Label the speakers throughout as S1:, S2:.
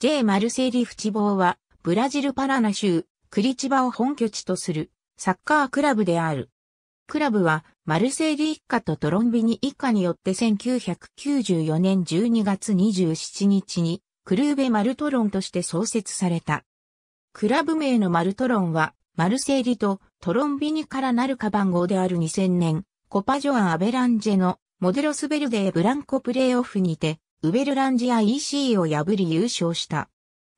S1: J. マルセイリフチボーは、ブラジルパラナ州、クリチバ
S2: を本拠地とする、サッカークラブである。クラブは、マルセイリ一家とトロンビニ一家によって1994年12月27日に、クルーベ・マルトロンとして創設された。クラブ名のマルトロンは、マルセイリとトロンビニからなるカバン号である2000年、コパジョアン・アベランジェのモデロスベルデー・ブランコプレイオフにてウベルランジア EC を破り優勝した。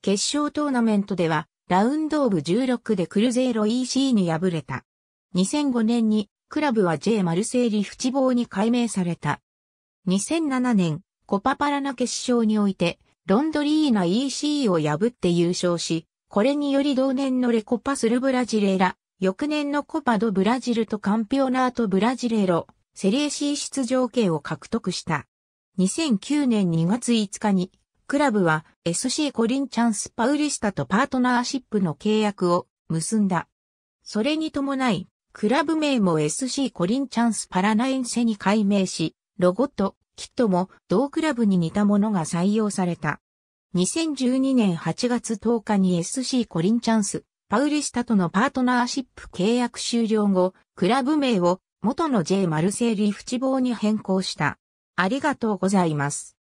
S2: 決勝トーナメントでは、ラウンドオブ16でクルゼーロ EC に敗れた。2005年に、クラブは J マルセイリフチボーに改名された。2007年、コパパラナ決勝において、ロンドリーナ EC を破って優勝し、これにより同年のレコパスルブラジレーラ、翌年のコパドブラジルとカンピオナートブラジレーロ、セリエ C 出場権を獲得した。2009年2月5日に、クラブは SC コリンチャンスパウリスタとパートナーシップの契約を結んだ。それに伴い、クラブ名も SC コリンチャンスパラナインセに改名し、ロゴとキットも同クラブに似たものが採用された。2012年8月10日に SC コリンチャンスパウリスタとのパートナーシップ契約終了後、クラブ名を元の J マルセイリーフチ
S1: ボーに変更した。ありがとうございます。